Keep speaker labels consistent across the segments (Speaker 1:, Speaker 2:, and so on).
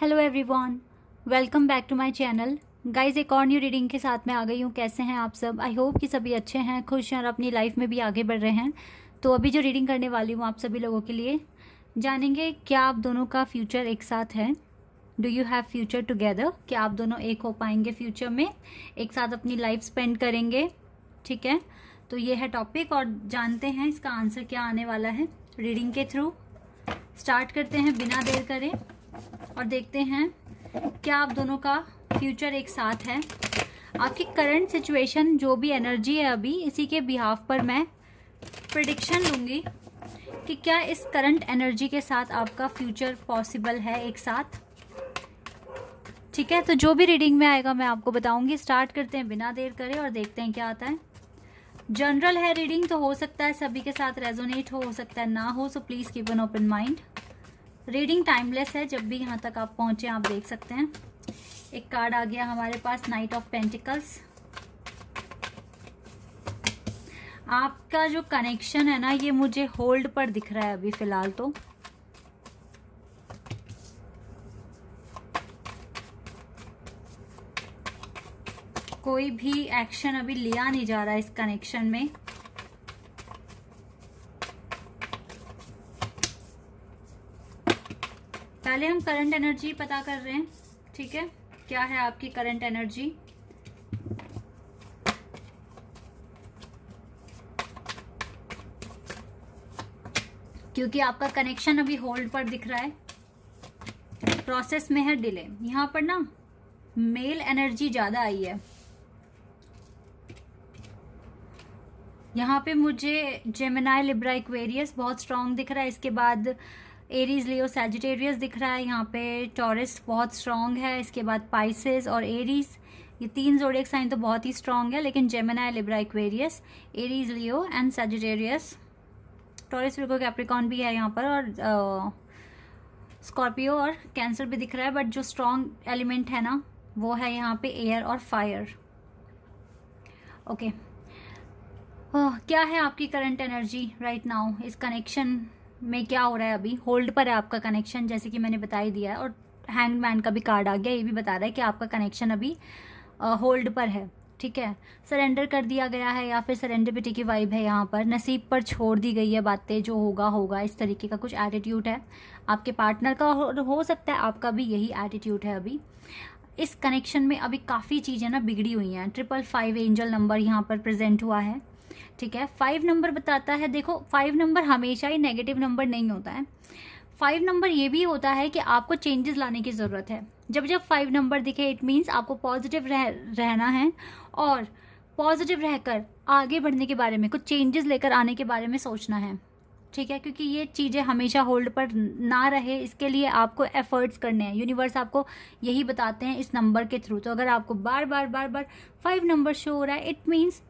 Speaker 1: Hello everyone welcome back to my channel guys एक और new reading के साथ मैं आ गई हूँ कैसे हैं आप सब आई होप कि सभी अच्छे हैं खुश हैं और अपनी लाइफ में भी आगे बढ़ रहे हैं तो अभी जो रीडिंग करने वाली हूँ आप सभी लोगों के लिए जानेंगे क्या आप दोनों का फ्यूचर एक साथ है do you have future together क्या आप दोनों एक हो पाएंगे फ्यूचर में एक साथ अपनी लाइफ स्पेंड करेंगे ठीक है तो ये है टॉपिक और जानते हैं इसका आंसर क्या आने वाला है रीडिंग के थ्रू स्टार्ट करते हैं बिना देर करें और देखते हैं क्या आप दोनों का फ्यूचर एक साथ है आपकी करंट सिचुएशन जो भी एनर्जी है अभी इसी के बिहाफ पर मैं प्रडिक्शन लूँगी कि क्या इस करंट एनर्जी के साथ आपका फ्यूचर पॉसिबल है एक साथ ठीक है तो जो भी रीडिंग में आएगा मैं आपको बताऊंगी स्टार्ट करते हैं बिना देर करे और देखते हैं क्या आता है जनरल है रीडिंग तो हो सकता है सभी के साथ रेजोनेट हो हो सकता है ना हो so please keep an open mind reading timeless है जब भी यहाँ तक आप पहुँचे आप देख सकते हैं एक कार्ड आ गया हमारे पास नाइट ऑफ पेंटिकल्स आपका जो कनेक्शन है ना ये मुझे होल्ड पर दिख रहा है अभी फिलहाल तो कोई भी एक्शन अभी लिया नहीं जा रहा है इस कनेक्शन में पहले हम करंट एनर्जी पता कर रहे हैं ठीक है क्या है आपकी करंट एनर्जी क्योंकि आपका कनेक्शन अभी होल्ड पर दिख रहा है प्रोसेस में है डिले यहां पर ना मेल एनर्जी ज़्यादा आई है यहां पे मुझे जेमिनाई लिब्रा इक्वेरियस बहुत स्ट्रांग दिख रहा है इसके बाद एरीज लियो सेजिटेरियस दिख रहा है यहाँ पे टॉरिस्ट बहुत स्ट्रॉन्ग है इसके बाद पाइसिस और एरीज ये तीन जोड़े साइन तो बहुत ही स्ट्रांग है लेकिन Gemini Libra Aquarius Aries Leo and Sagittarius Taurus Virgo Capricorn भी है यहाँ पर और स्कॉर्पियो और कैंसर भी दिख रहा है बट जो स्ट्रांग एलिमेंट है ना वो है यहाँ पे एयर और फायर ओके okay. Oh, क्या है आपकी करंट एनर्जी राइट नाउ इस कनेक्शन में क्या हो रहा है अभी होल्ड पर है आपका कनेक्शन जैसे कि मैंने बता ही दिया है और मैन का भी कार्ड आ गया ये भी बता रहा है कि आपका कनेक्शन अभी होल्ड पर है ठीक है सरेंडर कर दिया गया है या फिर सरेंडरपिटी की वाइब है यहाँ पर नसीब पर छोड़ दी गई है बातें जो होगा होगा इस तरीके का कुछ एटीट्यूड है आपके पार्टनर का हो, हो सकता है आपका भी यही एटीट्यूड है अभी इस कनेक्शन में अभी काफ़ी चीज़ें ना बिगड़ी हुई हैं ट्रिपल फाइव एंजल नंबर यहाँ पर प्रेजेंट हुआ है ठीक है फाइव नंबर बताता है देखो फाइव नंबर हमेशा ही नेगेटिव नंबर नहीं होता है फाइव नंबर ये भी होता है कि आपको चेंजेस लाने की ज़रूरत है जब जब फाइव नंबर दिखे इट मीन्स आपको पॉजिटिव रह रहना है और पॉजिटिव रहकर आगे बढ़ने के बारे में कुछ चेंजेस लेकर आने के बारे में सोचना है ठीक है क्योंकि ये चीज़ें हमेशा होल्ड पर ना रहे इसके लिए आपको एफर्ट्स करने हैं यूनिवर्स आपको यही बताते हैं इस नंबर के थ्रू तो अगर आपको बार बार बार बार फाइव नंबर शो हो रहा है it means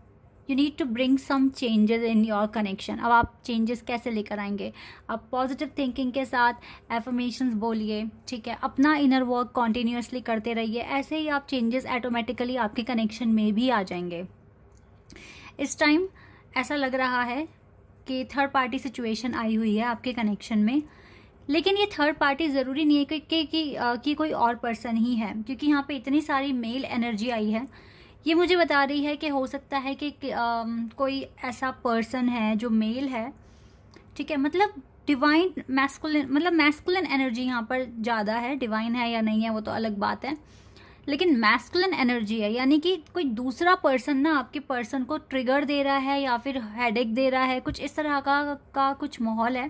Speaker 1: you need to bring some changes in your connection अब आप चेंजेस कैसे लेकर आएंगे आप पॉजिटिव थिंकिंग के साथ एफर्मेशन बोलिए ठीक है अपना इनर वर्क कॉन्टीन्यूसली करते रहिए ऐसे ही आप चेंजेस ऐटोमेटिकली आपके कनेक्शन में भी आ जाएंगे इस टाइम ऐसा लग रहा है कि थर्ड पार्टी सिचुएशन आई हुई है आपके कनेक्शन में लेकिन ये थर्ड पार्टी ज़रूरी नहीं है कि कि, कि, कि कोई और पर्सन ही है क्योंकि यहाँ पे इतनी सारी मेल एनर्जी आई है ये मुझे बता रही है कि हो सकता है कि, कि आ, कोई ऐसा पर्सन है जो मेल है ठीक है मतलब डिवाइन मैस्कुलिन मतलब मैस्कुलिन एनर्जी यहाँ पर ज़्यादा है डिवाइन है या नहीं है वो तो अलग बात है लेकिन मैस्कुलिन एनर्जी है यानी कि कोई दूसरा पर्सन ना आपके पर्सन को ट्रिगर दे रहा है या फिर हेडेक दे रहा है कुछ इस तरह का का कुछ माहौल है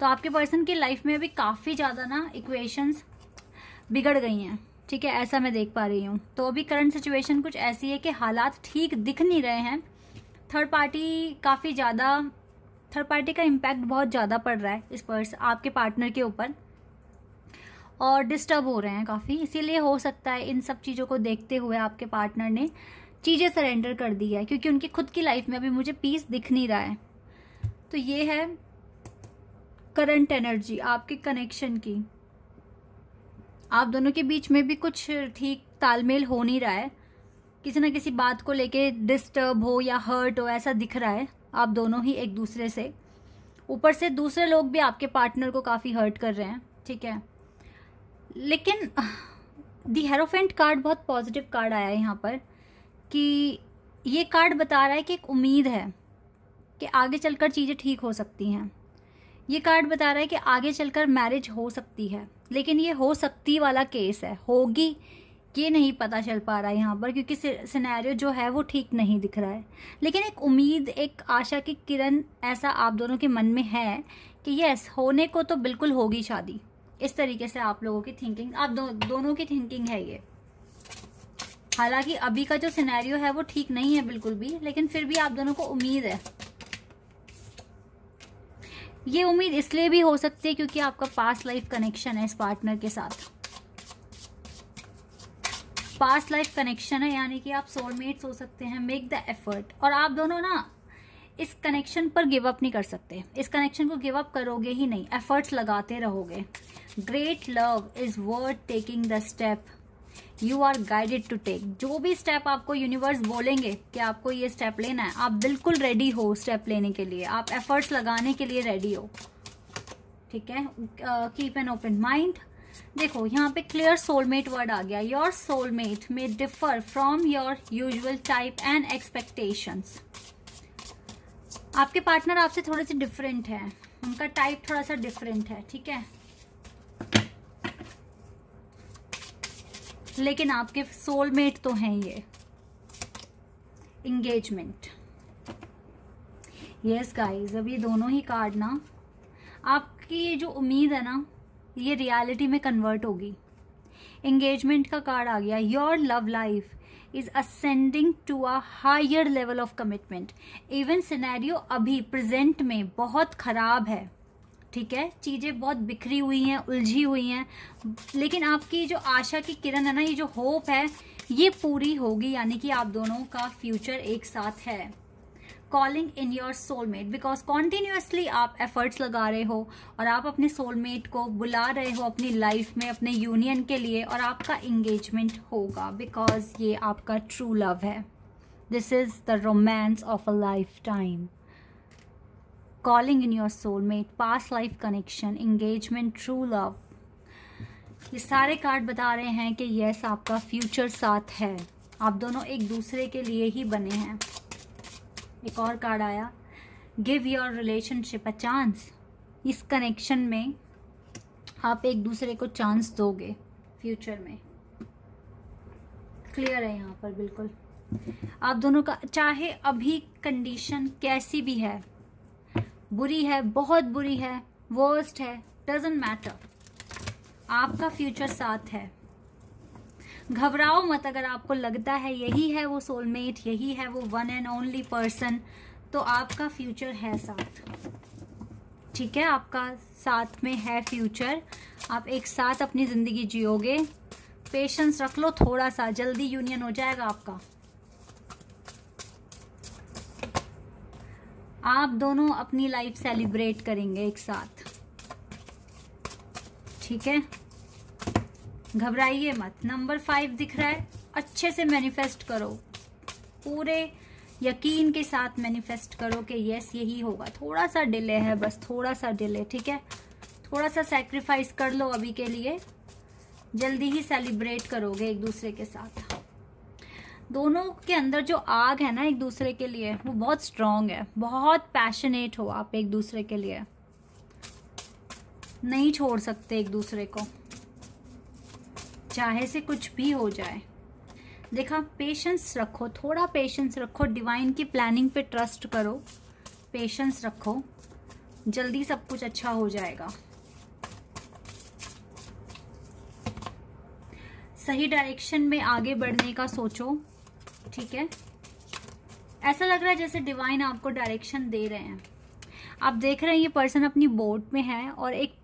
Speaker 1: तो आपके पर्सन की लाइफ में अभी काफ़ी ज़्यादा ना इक्वेशंस बिगड़ गई हैं ठीक है ऐसा मैं देख पा रही हूँ तो अभी करंट सिचुएशन कुछ ऐसी है कि हालात ठीक दिख नहीं रहे हैं थर्ड पार्टी काफ़ी ज़्यादा थर्ड पार्टी का इम्पैक्ट बहुत ज़्यादा पड़ रहा है इस पर आपके पार्टनर के ऊपर और डिस्टर्ब हो रहे हैं काफ़ी इसीलिए हो सकता है इन सब चीज़ों को देखते हुए आपके पार्टनर ने चीज़ें सरेंडर कर दी है क्योंकि उनकी खुद की लाइफ में अभी मुझे पीस दिख नहीं रहा है तो ये है करंट एनर्जी आपके कनेक्शन की आप दोनों के बीच में भी कुछ ठीक तालमेल हो नहीं रहा है किसी ना किसी बात को लेके डिस्टर्ब हो या हर्ट हो ऐसा दिख रहा है आप दोनों ही एक दूसरे से ऊपर से दूसरे लोग भी आपके पार्टनर को काफ़ी हर्ट कर रहे हैं ठीक है लेकिन दी हेरोफेंट कार्ड बहुत पॉजिटिव कार्ड आया है यहाँ पर कि ये कार्ड बता रहा है कि एक उम्मीद है कि आगे चलकर चीज़ें ठीक हो सकती हैं ये कार्ड बता रहा है कि आगे चलकर मैरिज हो सकती है लेकिन ये हो सकती वाला केस है होगी ये नहीं पता चल पा रहा है यहाँ पर क्योंकि सिनेरियो जो है वो ठीक नहीं दिख रहा है लेकिन एक उम्मीद एक आशा की किरण ऐसा आप दोनों के मन में है कि यस होने को तो बिल्कुल होगी शादी इस तरीके से आप लोगों की थिंकिंग आप दो, दोनों की थिंकिंग है ये हालांकि अभी का जो सिनेरियो है वो ठीक नहीं है बिल्कुल भी लेकिन फिर भी आप दोनों को उम्मीद है ये उम्मीद इसलिए भी हो सकती है क्योंकि आपका पास्ट लाइफ कनेक्शन है इस पार्टनर के साथ पास्ट लाइफ कनेक्शन है यानी कि आप सोलमेट्स हो सकते हैं मेक द एफर्ट और आप दोनों ना इस कनेक्शन पर गिव अप नहीं कर सकते इस कनेक्शन को गिव अप करोगे ही नहीं एफर्ट्स लगाते रहोगे great love is worth taking the step you are guided to take जो भी स्टेप आपको यूनिवर्स बोलेंगे कि आपको ये स्टेप लेना है आप बिल्कुल रेडी हो स्टेप लेने के लिए आप एफर्ट्स लगाने के लिए रेडी हो ठीक है कीप एन ओपन माइंड देखो यहाँ पे क्लियर सोलमेट वर्ड आ गया your soulmate may differ from your usual type and expectation आपके पार्टनर आपसे थोड़े से डिफरेंट है उनका टाइप थोड़ा सा डिफरेंट है ठीक है लेकिन आपके सोलमेट तो हैं ये इंगेजमेंट यस गाइस अब ये दोनों ही कार्ड ना आपकी ये जो उम्मीद है ना ये रियलिटी में कन्वर्ट होगी एंगेजमेंट का कार्ड आ गया your love life is ascending to a higher level of commitment even scenario अभी प्रेजेंट में बहुत खराब है ठीक है चीज़ें बहुत बिखरी हुई हैं उलझी हुई हैं लेकिन आपकी जो आशा की किरण है ना ये जो होप है ये पूरी होगी यानी कि आप दोनों का फ्यूचर एक साथ है calling in your soulmate because continuously आप एफर्ट्स लगा रहे हो और आप अपने सोलमेट को बुला रहे हो अपनी लाइफ में अपने यूनियन के लिए और आपका इंगेजमेंट होगा बिकॉज ये आपका ट्रू लव है this is the romance of a lifetime calling your soul your soulmate past life connection engagement true love ये सारे कार्ड बता रहे हैं कि यस आपका फ्यूचर साथ है आप दोनों एक दूसरे के लिए ही बने हैं एक और कार्ड आया give your relationship a chance इस कनेक्शन में आप एक दूसरे को चांस दोगे फ्यूचर में क्लियर है यहाँ पर बिल्कुल आप दोनों का चाहे अभी कंडीशन कैसी भी है बुरी है बहुत बुरी है वर्स्ट है डजेंट मैटर आपका फ्यूचर साथ है घबराओ मत अगर आपको लगता है यही है वो सोलमेट यही है वो वन एंड ओनली पर्सन तो आपका फ्यूचर है साथ ठीक है आपका साथ में है फ्यूचर आप एक साथ अपनी ज़िंदगी जियोगे पेशेंस रख लो थोड़ा सा जल्दी यूनियन हो जाएगा आपका आप दोनों अपनी लाइफ सेलिब्रेट करेंगे एक साथ ठीक है घबराइए मत नंबर फाइव दिख रहा है अच्छे से मैनिफेस्ट करो पूरे यकीन के साथ मैनिफेस्ट करो कि यस यही होगा थोड़ा सा डिले है बस थोड़ा सा डिले ठीक है थोड़ा सा सेक्रीफाइस कर लो अभी के लिए जल्दी ही सेलिब्रेट करोगे एक दूसरे के साथ दोनों के अंदर जो आग है ना एक दूसरे के लिए वो बहुत स्ट्रांग है बहुत पैशनेट हो आप एक दूसरे के लिए नहीं छोड़ सकते एक दूसरे को चाहे से कुछ भी हो जाए देखा पेशेंस रखो थोड़ा पेशेंस रखो डिवाइन की प्लानिंग पे ट्रस्ट करो पेशेंस रखो जल्दी सब कुछ अच्छा हो जाएगा सही डायरेक्शन में आगे बढ़ने का सोचो ठीक है ऐसा लग रहा है जैसे डिवाइन आपको डायरेक्शन दे रहे हैं आप देख रहे हैं ये पर्सन अपनी बोट में है और एक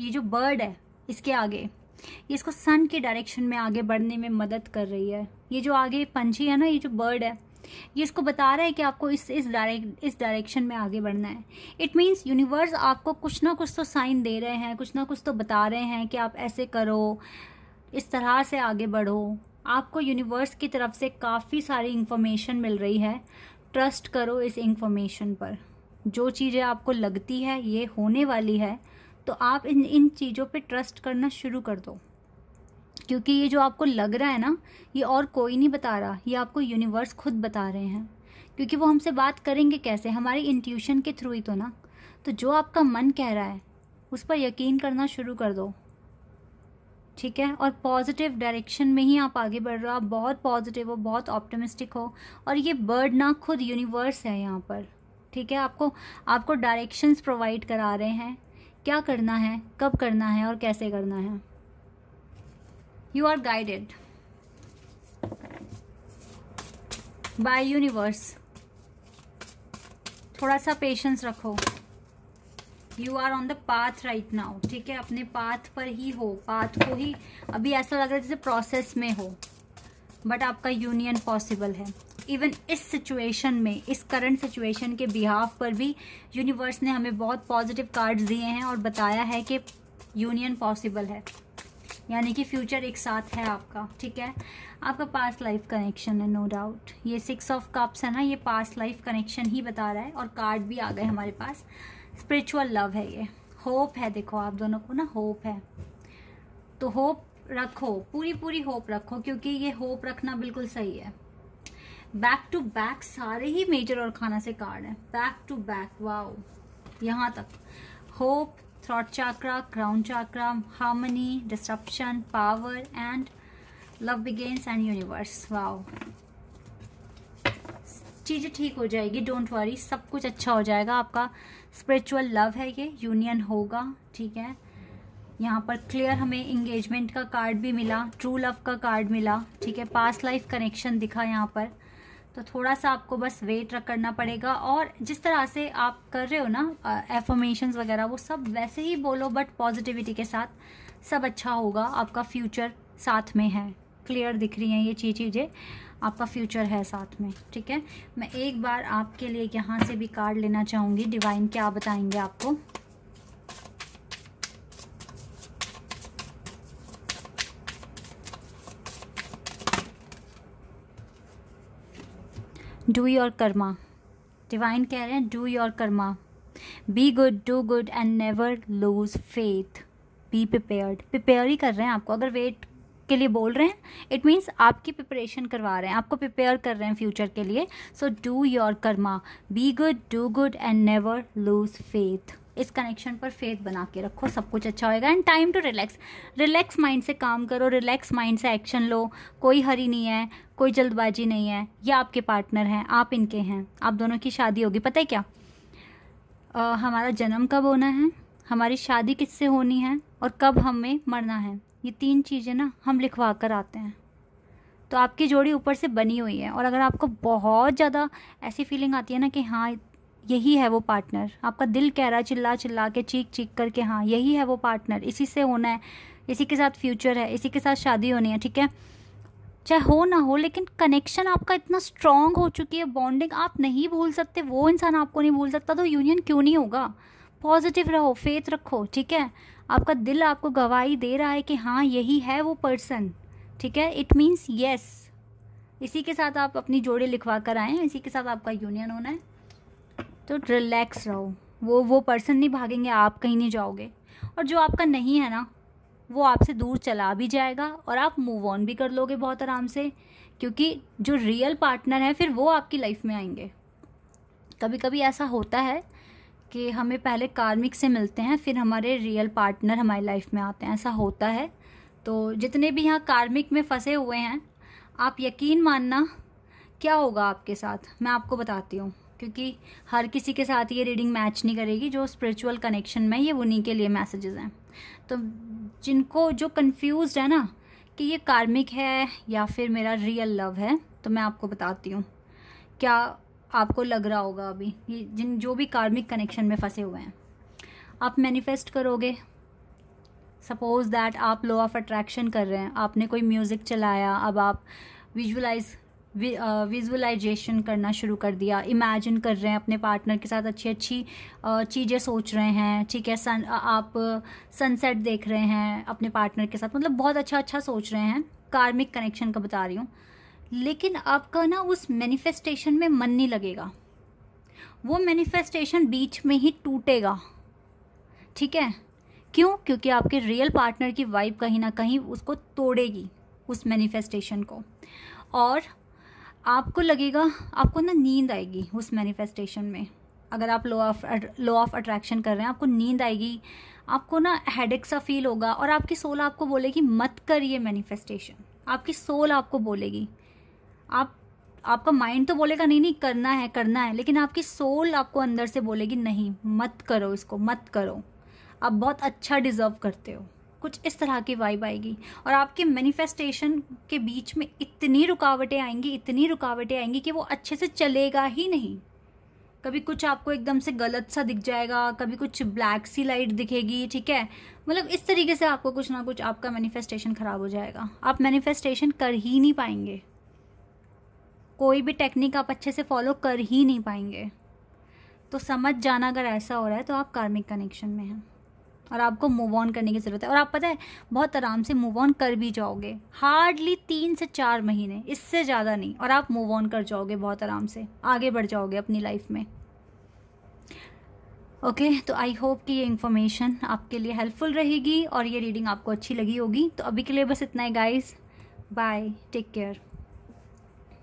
Speaker 1: ये जो बर्ड है इसके आगे ये इसको सन के डायरेक्शन में आगे बढ़ने में मदद कर रही है ये जो आगे पंछी है ना ये जो बर्ड है ये इसको बता रहा है कि आपको इस इस डायरेक्ट इस डायरेक्शन में आगे बढ़ना है इट मीन्स यूनिवर्स आपको कुछ ना कुछ तो साइन दे रहे हैं कुछ ना कुछ तो बता रहे हैं कि आप ऐसे करो इस तरह से आगे बढ़ो आपको यूनिवर्स की तरफ से काफ़ी सारी इन्फॉर्मेशन मिल रही है ट्रस्ट करो इस इन्फॉर्मेशन पर जो चीज़ें आपको लगती है ये होने वाली है तो आप इन इन चीज़ों पे ट्रस्ट करना शुरू कर दो क्योंकि ये जो आपको लग रहा है ना ये और कोई नहीं बता रहा ये आपको यूनिवर्स खुद बता रहे हैं क्योंकि वो हमसे बात करेंगे कैसे हमारी इंट्यूशन के थ्रू ही तो ना तो जो आपका मन कह रहा है उस पर यकीन करना शुरू कर दो ठीक है और पॉजिटिव डायरेक्शन में ही आप आगे बढ़ रहे हो आप बहुत पॉजिटिव हो बहुत ऑप्टिमिस्टिक हो और ये बर्ड ना खुद यूनिवर्स है यहाँ पर ठीक है आपको आपको डायरेक्शंस प्रोवाइड करा रहे हैं क्या करना है कब करना है और कैसे करना है you are guided by universe थोड़ा सा पेशेंस रखो you are on the path right now ठीक है अपने पाथ पर ही हो पाथ को ही अभी ऐसा लग रहा है जैसे प्रोसेस में हो बट आपका यूनियन पॉसिबल है इवन इस सिचुएशन में इस करंट सिचुएशन के बिहाफ पर भी यूनिवर्स ने हमें बहुत पॉजिटिव कार्ड दिए हैं और बताया है कि यूनियन पॉसिबल है यानी कि फ्यूचर एक साथ है आपका ठीक है आपका पास्ट लाइफ कनेक्शन है नो no डाउट ये सिक्स ऑफ कप्स है ना ये पास्ट लाइफ कनेक्शन ही बता रहा है और कार्ड भी आ गए हमारे पास स्पिरिचुअल लव है ये होप है देखो आप दोनों को ना होप है तो होप रखो पूरी पूरी होप रखो क्योंकि ये होप रखना बिल्कुल सही है बैक टू बैक सारे ही मेजर और खाना से कार्ड है बैक टू बैक वाओ यहाँ तक hope throat chakra crown chakra harmony disruption power and love begins and universe wow चीज़ें ठीक हो जाएगी डोंट वरी सब कुछ अच्छा हो जाएगा आपका स्पिरिचुअल लव है ये यूनियन होगा ठीक है यहाँ पर क्लियर हमें इंगेजमेंट का कार्ड भी मिला ट्रू लव का कार्ड मिला ठीक है पास्ट लाइफ कनेक्शन दिखा यहाँ पर तो थोड़ा सा आपको बस वेट करना पड़ेगा और जिस तरह से आप कर रहे हो ना एफर्मेशन वगैरह वो सब वैसे ही बोलो बट पॉजिटिविटी के साथ सब अच्छा होगा आपका फ्यूचर साथ में है क्लियर दिख रही हैं ये चीज़ें आपका फ्यूचर है साथ में ठीक है मैं एक बार आपके लिए यहाँ से भी कार्ड लेना चाहूँगी डिवाइन क्या बताएंगे आपको डू योर कर्मा डिवाइन कह रहे हैं do your karma be good do good and never lose faith be prepared prepare ही कर रहे हैं आपको अगर वेट के लिए बोल रहे हैं इट मीन्स आपकी प्रिपरेशन करवा रहे हैं आपको प्रिपेयर कर रहे हैं फ्यूचर के लिए so do your karma be good do good and never lose faith इस कनेक्शन पर फेथ बना के रखो सब कुछ अच्छा होएगा and time to relax relax mind से काम करो रिलैक्स माइंड से एक्शन लो कोई हरी नहीं है कोई जल्दबाजी नहीं है ये आपके पार्टनर हैं आप इनके हैं आप दोनों की शादी होगी पता है क्या आ, हमारा जन्म कब होना है हमारी शादी किससे होनी है और कब हमें मरना है ये तीन चीज़ें ना हम लिखवा कर आते हैं तो आपकी जोड़ी ऊपर से बनी हुई है और अगर आपको बहुत ज़्यादा ऐसी फीलिंग आती है ना कि हाँ यही है वो पार्टनर आपका दिल कह रहा है चिल्ला चिल्ला के चीख चीख करके हाँ यही है वो पार्टनर इसी से होना है इसी के साथ फ्यूचर है इसी के साथ शादी होनी है ठीक है चाहे हो ना हो लेकिन कनेक्शन आपका इतना स्ट्रांग हो चुकी है बॉन्डिंग आप नहीं भूल सकते वो इंसान आपको नहीं भूल सकता तो यूनियन क्यों नहीं होगा पॉजिटिव रहो फेथ रखो ठीक है आपका दिल आपको गवाही दे रहा है कि हाँ यही है वो पर्सन ठीक है इट मीन्स येस इसी के साथ आप अपनी जोड़े लिखवा कर आए हैं इसी के साथ आपका यूनियन होना है तो रिलैक्स रहो वो वो पर्सन नहीं भागेंगे आप कहीं नहीं जाओगे और जो आपका नहीं है ना वो आपसे दूर चला भी जाएगा और आप मूव ऑन भी कर लोगे बहुत आराम से क्योंकि जो रियल पार्टनर है फिर वो आपकी लाइफ में आएंगे कभी कभी ऐसा होता है कि हमें पहले कार्मिक से मिलते हैं फिर हमारे रियल पार्टनर हमारी लाइफ में आते हैं ऐसा होता है तो जितने भी यहाँ कार्मिक में फंसे हुए हैं आप यकीन मानना क्या होगा आपके साथ मैं आपको बताती हूँ क्योंकि हर किसी के साथ ये रीडिंग मैच नहीं करेगी जो स्पिरिचुअल कनेक्शन में ये उन्हीं के लिए मैसेजेस हैं तो जिनको जो कंफ्यूज है ना कि ये कार्मिक है या फिर मेरा रियल लव है तो मैं आपको बताती हूँ क्या आपको लग रहा होगा अभी ये जिन जो भी कार्मिक कनेक्शन में फंसे हुए हैं आप मैनिफेस्ट करोगे सपोज़ दैट आप लॉ ऑफ अट्रैक्शन कर रहे हैं आपने कोई म्यूज़िक चलाया अब आप विजुअलाइज विजुअलाइजेशन करना शुरू कर दिया इमेजिन कर रहे हैं अपने पार्टनर के साथ अच्छी अच्छी चीज़ें सोच रहे हैं ठीक है सन आप सनसेट देख रहे हैं अपने पार्टनर के साथ मतलब बहुत अच्छा अच्छा सोच रहे हैं कार्मिक कनेक्शन का बता रही हूँ लेकिन आपका ना उस मैनिफेस्टेशन में मन नहीं लगेगा वो मैनिफेस्टेशन बीच में ही टूटेगा ठीक है क्यों क्योंकि आपके रियल पार्टनर की वाइब कहीं ना कहीं उसको तोड़ेगी उस मैनिफेस्टेशन को और आपको लगेगा आपको ना नींद आएगी उस मैनिफेस्टेशन में अगर आप law of law of attraction कर रहे हैं आपको नींद आएगी आपको ना हेडेक सा फील होगा और आपकी सोल आपको बोलेगी मत कर ये मैनिफेस्टेशन आपकी सोल आपको बोलेगी आप आपका माइंड तो बोलेगा नहीं नहीं करना है करना है लेकिन आपकी सोल आपको अंदर से बोलेगी नहीं मत करो इसको मत करो आप बहुत अच्छा डिज़र्व करते हो कुछ इस तरह की वाइब आएगी और आपके मैनिफेस्टेशन के बीच में इतनी रुकावटें आएंगी इतनी रुकावटें आएंगी कि वो अच्छे से चलेगा ही नहीं कभी कुछ आपको एकदम से गलत सा दिख जाएगा कभी कुछ ब्लैक सी लाइट दिखेगी ठीक है मतलब इस तरीके से आपको कुछ ना कुछ आपका मैनिफेस्टेशन ख़राब हो जाएगा आप मैनिफेस्टेशन कर ही नहीं पाएंगे कोई भी टेक्निक आप अच्छे से फॉलो कर ही नहीं पाएंगे तो समझ जाना अगर ऐसा हो रहा है तो आप कार्मिक कनेक्शन में हैं और आपको मूव ऑन करने की ज़रूरत है और आप पता है बहुत आराम से मूव ऑन कर भी जाओगे हार्डली तीन से चार महीने इससे ज़्यादा नहीं और आप मूव ऑन कर जाओगे बहुत आराम से आगे बढ़ जाओगे अपनी लाइफ में ओके okay, तो आई होप कि ये इन्फॉर्मेशन आपके लिए हेल्पफुल रहेगी और ये रीडिंग आपको अच्छी लगी होगी तो अभी के लिए बस इतना ही गाइस बाय टेक केयर